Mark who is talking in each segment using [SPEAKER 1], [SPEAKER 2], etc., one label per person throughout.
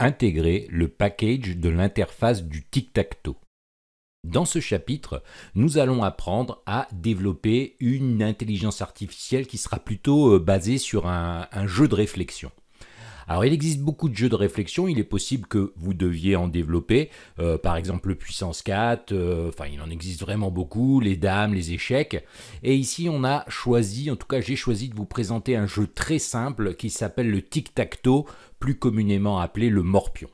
[SPEAKER 1] intégrer le package de l'interface du tic-tac-toe. Dans ce chapitre, nous allons apprendre à développer une intelligence artificielle qui sera plutôt euh, basée sur un, un jeu de réflexion. Alors il existe beaucoup de jeux de réflexion, il est possible que vous deviez en développer, euh, par exemple le puissance 4, euh, enfin il en existe vraiment beaucoup, les dames, les échecs. Et ici on a choisi, en tout cas j'ai choisi de vous présenter un jeu très simple qui s'appelle le tic-tac-toe, plus communément appelé le morpion.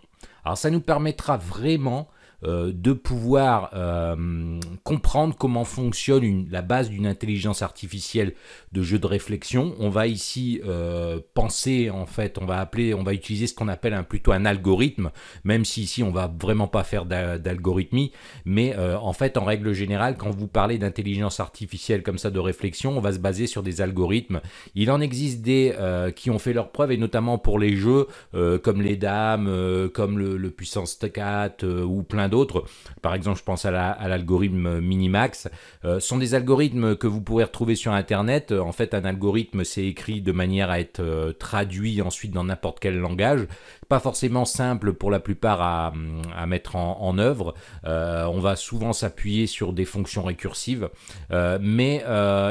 [SPEAKER 1] Alors ça nous permettra vraiment euh, de pouvoir euh, comprendre comment fonctionne la base d'une intelligence artificielle de jeu de réflexion. On va ici euh, penser, en fait, on va appeler, on va utiliser ce qu'on appelle un, plutôt un algorithme, même si ici on va vraiment pas faire d'algorithmie, mais en fait, en règle générale, quand vous parlez d'intelligence artificielle comme ça de réflexion, on va se baser sur des algorithmes. Il en existe des qui ont fait leurs preuves, et notamment pour les jeux comme les dames, comme le, le puissance 4 ou plein d'autres par exemple, je pense à l'algorithme Minimax. Euh, sont des algorithmes que vous pourrez retrouver sur Internet. En fait, un algorithme, c'est écrit de manière à être euh, traduit ensuite dans n'importe quel langage. Pas forcément simple pour la plupart à, mettre en, œuvre. Euh, on va souvent s'appuyer sur des fonctions récursives. mais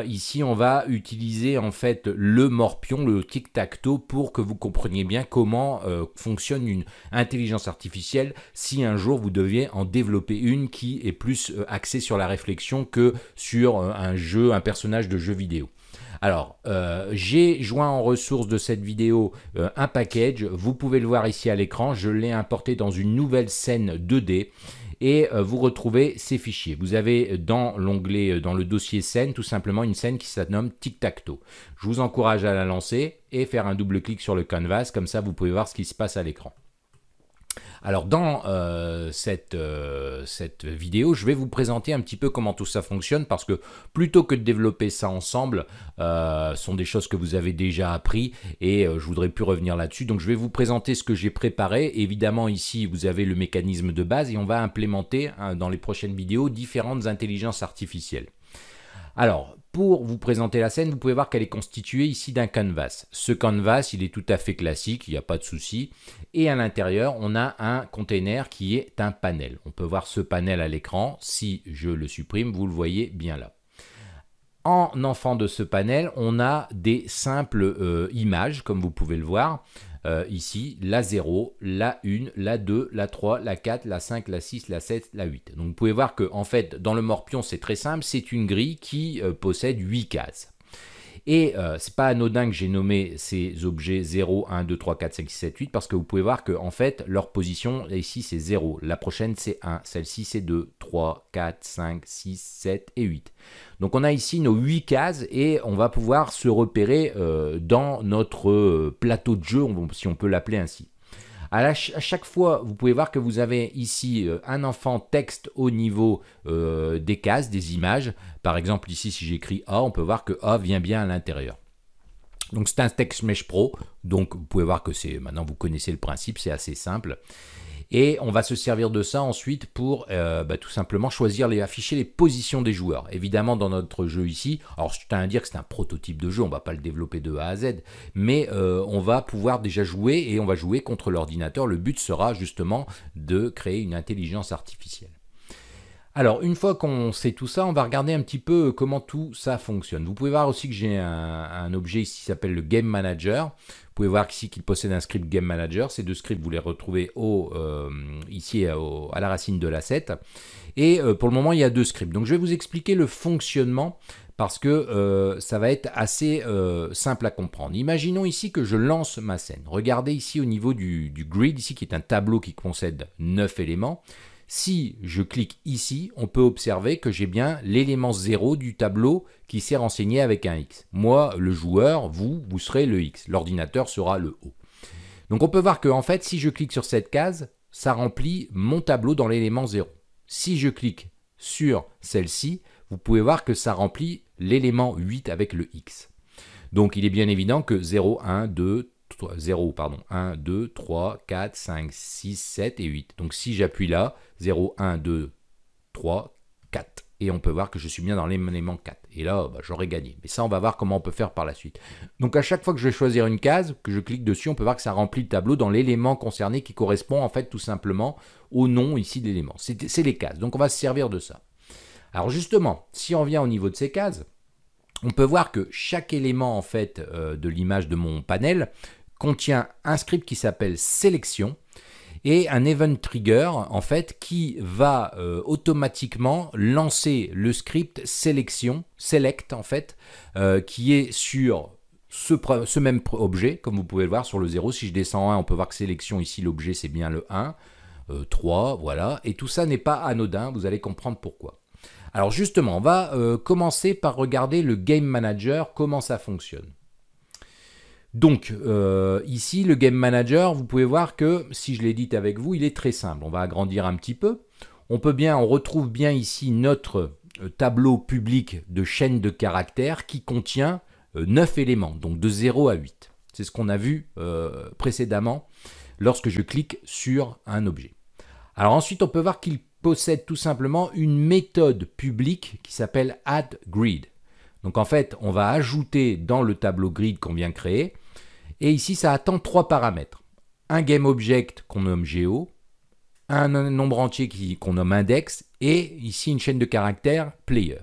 [SPEAKER 1] ici, on va utiliser en fait le morpion, le tic-tac-toe, pour que vous compreniez bien comment fonctionne une intelligence artificielle si un jour vous deviez en développer une qui est plus euh, axée sur la réflexion que sur euh, un jeu, un personnage de jeu vidéo. Alors, euh, j'ai joint en ressources de cette vidéo un package, vous pouvez le voir ici à l'écran, je l'ai importé dans une nouvelle scène 2D et vous retrouvez ces fichiers. Vous avez dans l'onglet, dans le dossier scène, tout simplement une scène qui s'appelle Tic-Tac-Toe. Je vous encourage à la lancer et faire un double clic sur le canvas, comme ça vous pouvez voir ce qui se passe à l'écran. Alors dans euh, euh, cette, vidéo, je vais vous présenter un petit peu comment tout ça fonctionne parce que plutôt que de développer ça ensemble, euh, ce sont des choses que vous avez déjà appris et je voudrais plus revenir là-dessus. Donc je vais vous présenter ce que j'ai préparé. Évidemment ici, vous avez le mécanisme de base et on va implémenter hein, dans les prochaines vidéos différentes intelligences artificielles. Alors, pour vous présenter la scène, vous pouvez voir qu'elle est constituée ici d'un canvas. Ce canvas, il est tout à fait classique, il n'y a pas de souci. Et à l'intérieur, on a un container qui est un panel. On peut voir ce panel à l'écran. Si je le supprime, vous le voyez bien là. En enfant de ce panel, on a des simples euh, images, comme vous pouvez le voir. Euh, ici, la 0, la 1, la 2, la 3, la 4, la 5, la 6, la 7, la 8. Donc vous pouvez voir que en fait, dans le morpion, c'est très simple, c'est une grille qui euh, possède 8 cases. Et ce euh, c'est pas anodin que j'ai nommé ces objets 0, 1, 2, 3, 4, 5, 6, 7, 8, parce que vous pouvez voir que en fait, leur position, ici c'est 0, la prochaine c'est 1, celle-ci c'est 2, 3, 4, 5, 6, 7 et 8. Donc on a ici nos 8 cases et on va pouvoir se repérer euh, dans notre euh, plateau de jeu, si on peut l'appeler ainsi. À, chaque fois, vous pouvez voir que vous avez ici euh, un enfant texte au niveau euh, des cases, des images. Par exemple, ici, si j'écris A, on peut voir que A vient bien à l'intérieur. Donc c'est un texte Mesh Pro, donc vous pouvez voir que c'est maintenant vous connaissez le principe, c'est assez simple. Et on va se servir de ça ensuite pour euh, bah, tout simplement choisir les afficher les positions des joueurs. Évidemment, dans notre jeu ici, alors je tiens à dire que c'est un prototype de jeu, on va pas le développer de A à Z, mais euh, on va pouvoir déjà jouer et on va jouer contre l'ordinateur. Le but sera justement de créer une intelligence artificielle. Alors, une fois qu'on sait tout ça, on va regarder un petit peu comment tout ça fonctionne. Vous pouvez voir aussi que j'ai un, objet ici qui s'appelle le Game Manager. Vous pouvez voir ici qu'il possède un script Game Manager. Ces deux scripts, vous les retrouvez euh, ici euh, à la racine de l'asset. Et euh, pour le moment, il y a deux scripts. Donc, je vais vous expliquer le fonctionnement parce que ça va être assez simple à comprendre. Imaginons ici que je lance ma scène. Regardez ici au niveau du, du grid, ici qui est un tableau qui concède 9 éléments. Si je clique ici, on peut observer que j'ai bien l'élément 0 du tableau qui s'est renseigné avec un X. Moi, le joueur, vous, vous serez le X. L'ordinateur sera le O. Donc on peut voir que en fait, si je clique sur cette case, ça remplit mon tableau dans l'élément 0. Si je clique sur celle-ci, vous pouvez voir que ça remplit l'élément 8 avec le X. Donc il est bien évident que 0, 1, 2, 0, pardon, 1, 2, 3, 4, 5, 6, 7 et 8. Donc si j'appuie là, 0, 1, 2, 3, 4 et on peut voir que je suis bien dans l'élément 4. Et là, bah, j'aurais gagné. Mais ça, on va voir comment on peut faire par la suite. Donc à chaque fois que je vais choisir une case, que je clique dessus, on peut voir que ça remplit le tableau dans l'élément concerné qui correspond en fait tout simplement au nom ici de l'élément. C'est les cases. Donc on va se servir de ça. Alors justement, si on vient au niveau de ces cases, on peut voir que chaque élément en fait euh, de l'image de mon panel contient un script qui s'appelle sélection et un event trigger en fait qui va euh, automatiquement lancer le script sélection select en fait euh, qui est sur ce, même objet comme vous pouvez le voir sur le 0 si je descends 1 on peut voir que sélection ici l'objet c'est bien le 1 3 euh, voilà et tout ça n'est pas anodin vous allez comprendre pourquoi alors justement on va commencer par regarder le game manager comment ça fonctionne donc euh, ici, le Game Manager, vous pouvez voir que, si je l'édite avec vous, il est très simple. On va agrandir un petit peu. On peut bien, on retrouve bien ici notre euh, tableau public de chaîne de caractères qui contient 9 euh, éléments, donc de 0 à 8. C'est ce qu'on a vu précédemment lorsque je clique sur un objet. Alors ensuite, on peut voir qu'il possède tout simplement une méthode publique qui s'appelle addGrid. Donc en fait, on va ajouter dans le tableau grid qu'on vient créer et ici, ça attend trois paramètres. Un GameObject qu'on nomme Géo, un nombre entier qu'on nomme index, et ici une chaîne de caractères player.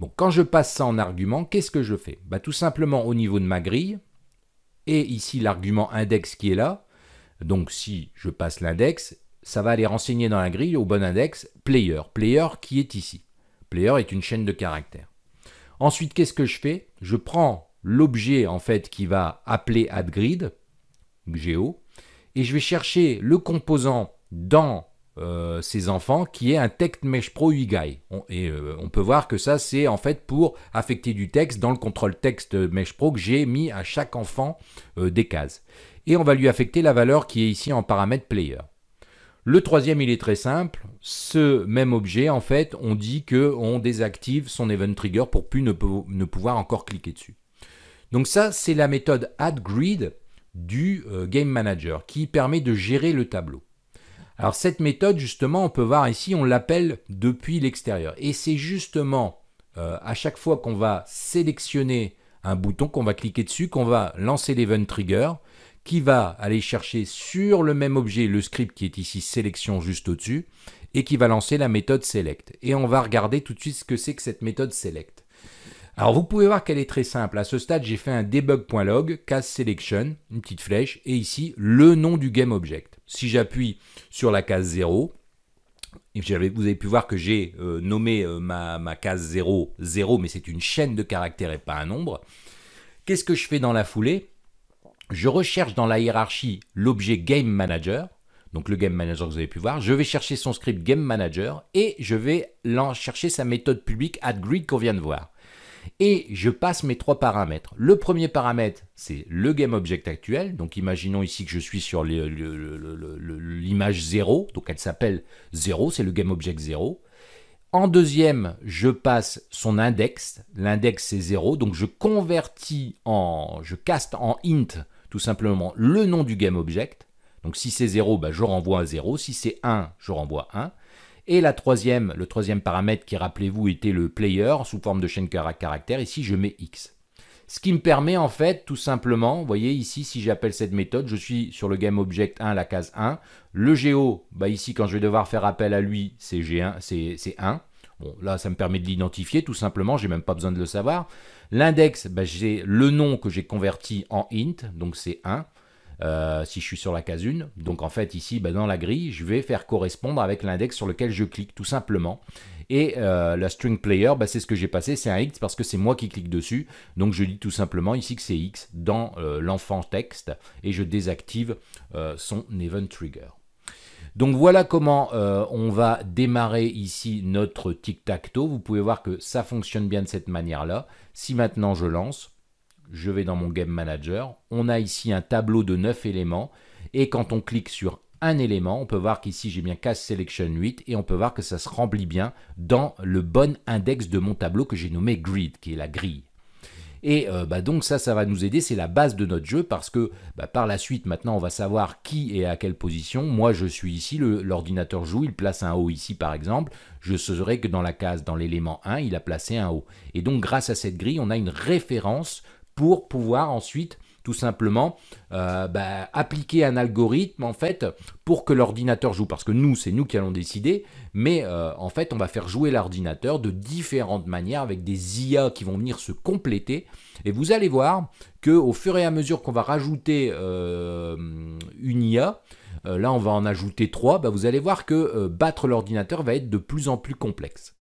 [SPEAKER 1] Bon, quand je passe ça en argument, qu'est-ce que je fais bah, Tout simplement au niveau de ma grille, et ici l'argument index qui est là, donc si je passe l'index, ça va aller renseigner dans la grille au bon index player, player qui est ici. Player est une chaîne de caractères. Ensuite, qu'est-ce que je fais Je prends l'objet en fait qui va appeler AddGrid, Géo, et je vais chercher le composant dans euh, ces enfants qui est un text mesh pro UI. On, et euh, on peut voir que ça c'est en fait pour affecter du texte dans le contrôle texte mesh pro que j'ai mis à chaque enfant euh, des cases. Et on va lui affecter la valeur qui est ici en paramètre player. Le troisième, il est très simple. Ce même objet, en fait, on dit que on désactive son event trigger pour plus ne, ne pouvoir encore cliquer dessus. Donc ça, c'est la méthode AddGrid du euh, Game Manager qui permet de gérer le tableau. Alors cette méthode, justement, on peut voir ici, on l'appelle depuis l'extérieur. Et c'est justement euh, à chaque fois qu'on va sélectionner un bouton, qu'on va cliquer dessus, qu'on va lancer l'event trigger, qui va aller chercher sur le même objet le script qui est ici sélection juste au-dessus, et qui va lancer la méthode select. Et on va regarder tout de suite ce que c'est que cette méthode select. Alors vous pouvez voir qu'elle est très simple. À ce stade, j'ai fait un debug.log, case selection, une petite flèche, et ici le nom du game object. Si j'appuie sur la case 0, vous avez pu voir que j'ai euh, nommé euh, ma, case 0, 0, mais c'est une chaîne de caractères et pas un nombre. Qu'est-ce que je fais dans la foulée Je recherche dans la hiérarchie l'objet Game Manager, donc le Game Manager que vous avez pu voir. Je vais chercher son script Game Manager et je vais chercher sa méthode publique AddGrid qu'on vient de voir et je passe mes trois paramètres. Le premier paramètre, c'est le game object actuel. Donc imaginons ici que je suis sur l'image 0, donc elle s'appelle 0, c'est le game 0. En deuxième, je passe son index. L'index c'est 0, donc je convertis en, je caste en int tout simplement le nom du game Donc si c'est 0, bah, je renvoie à 0. Si c'est 1, je renvoie à 1. Et la troisième, le troisième paramètre qui, rappelez-vous, était le player sous forme de chaîne caractère. Ici, je mets X. Ce qui me permet en fait tout simplement, vous voyez ici, si j'appelle cette méthode, je suis sur le game object 1, la case 1. Le Géo, bah, ici quand je vais devoir faire appel à lui, c'est 1 c'est Bon, là, ça me permet de l'identifier tout simplement, je n'ai même pas besoin de le savoir. L'index, bah, j'ai le nom que j'ai converti en int, donc c'est 1. Euh, si je suis sur la case 1. Donc en fait ici, ben, dans la grille, je vais faire correspondre avec l'index sur lequel je clique tout simplement. Et euh, la string player, ben, c'est ce que j'ai passé, c'est un X parce que c'est moi qui clique dessus. Donc je dis tout simplement ici que c'est X dans euh, l'enfant texte et je désactive son event trigger. Donc voilà comment on va démarrer ici notre tic-tac-toe. Vous pouvez voir que ça fonctionne bien de cette manière-là. Si maintenant je lance, je vais dans mon Game Manager, on a ici un tableau de 9 éléments, et quand on clique sur un élément, on peut voir qu'ici j'ai bien case Selection 8, et on peut voir que ça se remplit bien dans le bon index de mon tableau que j'ai nommé Grid, qui est la grille. Et euh, bah donc ça, ça va nous aider, c'est la base de notre jeu, parce que bah, par la suite, maintenant, on va savoir qui est à quelle position. Moi, je suis ici, l'ordinateur joue, il place un haut ici, par exemple. Je saurai que dans la case, dans l'élément 1, il a placé un haut. Et donc, grâce à cette grille, on a une référence pour pouvoir ensuite tout simplement euh, bah, appliquer un algorithme en fait pour que l'ordinateur joue parce que nous c'est nous qui allons décider mais euh, en fait on va faire jouer l'ordinateur de différentes manières avec des IA qui vont venir se compléter et vous allez voir que au fur et à mesure qu'on va rajouter euh, une IA euh, là on va en ajouter trois bah, vous allez voir que battre l'ordinateur va être de plus en plus complexe